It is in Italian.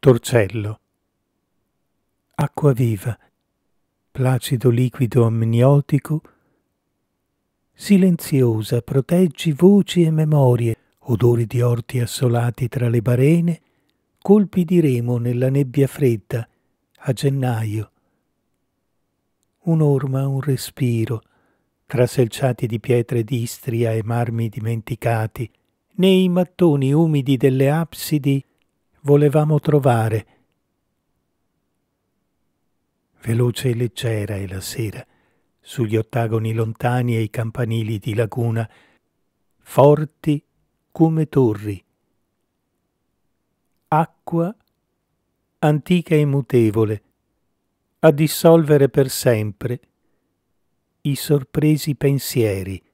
Torcello. Acqua viva, placido liquido amniotico, silenziosa proteggi voci e memorie, odori di orti assolati tra le barene, colpi di remo nella nebbia fredda, a gennaio. Un'orma, un respiro, tra selciati di pietre d'Istria e marmi dimenticati, nei mattoni umidi delle absidi volevamo trovare. Veloce e leggera è la sera, sugli ottagoni lontani e i campanili di laguna, forti come torri. Acqua antica e mutevole, a dissolvere per sempre i sorpresi pensieri.